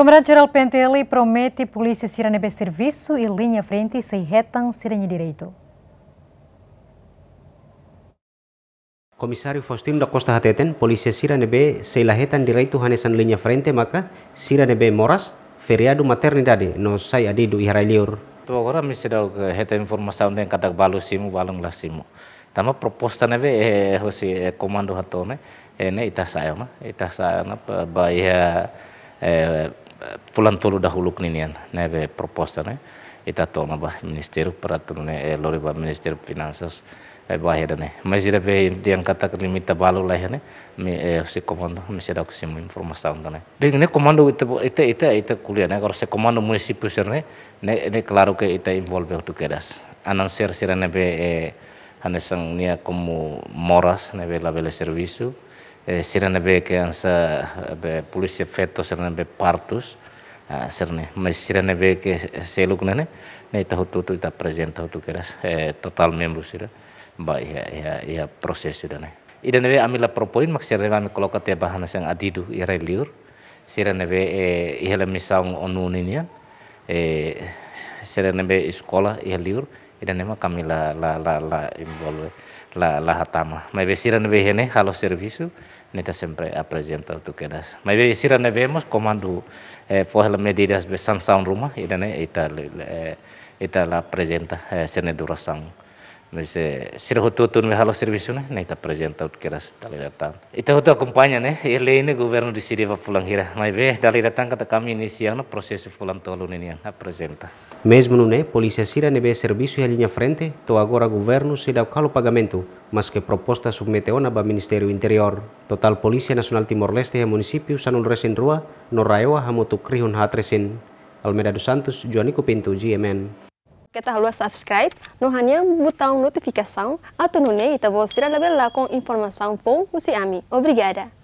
Comandante Geral Penteli promete polícia será nebe serviço e linha frente se retam serem direito. Komisario Faustin da Costa Hateten, polícia sira nebe sei lahetan direito hanesan linha frente maka sira moras feriado maternidade no sai adidu iharai liur. Tu agora me sedau ke heta informação den katak balu simu balung la simu. Tama proposta nebe eh, eh hosi eh, komando hatone eh, ne ita saya ma ita saya na ba eh tolu dahulu ninian neve proposal ne ita toma ba minister peratur ne eh, lori ba ministeru finanzas eh, bahaya ne masih ada yang kata limita balu lah ya ne mi eh, si komando masih ada kusim informasi tahun tane ding ne komando ita ita ita ita kuliah ne kalau si komando munisipu sir ne ne ne klaro ke ita involve tu kedas announcer sir ne be hanesang nia komu moras ne be labele servisu serana be ansa be polis efeto serana be partus ha, serne mas serana be ke seluk nene ne ta hutu tu ta presenta hutu keras eh, total membro sira ba ya ya ya proses sira ne ida ne amila propoin mak serana me koloka te bahana sang adidu ira liur serana be e eh, ihala misang onu ninia e eh, serana be skola ira liur ida nema kami la la la la imbol la la hatama mai be sira nebe hene halo servisu neta sempre a presenta tu kedas mai be sira nebe mos komandu e eh, pohel medidas be sang rumah idane eh, ita le, le, ita eh, la presenta eh, sene durasang sang sirhu tutun me halo nai ta presenta kira stali datang. Ita hutu akumpanya ne, eh. ele ini gubernur di siri pulang hira. Mai be dali datang kata kami siang na prosesu pulang tolu yang na presenta. Mesmo no ne, polícia sira be servisu ya linya frente, to agora gubernur si dau kalu pagamento, mas ke proposta submeteu ona ba ministerio Interior. Total Polícia nasional Timor-Leste ya munisipiu sanul resin rua, no raewa hamutu krihun hatresin. Almeda dos Santos, Joanico Pinto, GMN. Kita tá harus subscribe, não hanya botão notificação, ato no neita você receberá com informação bom usi ami. Obrigada!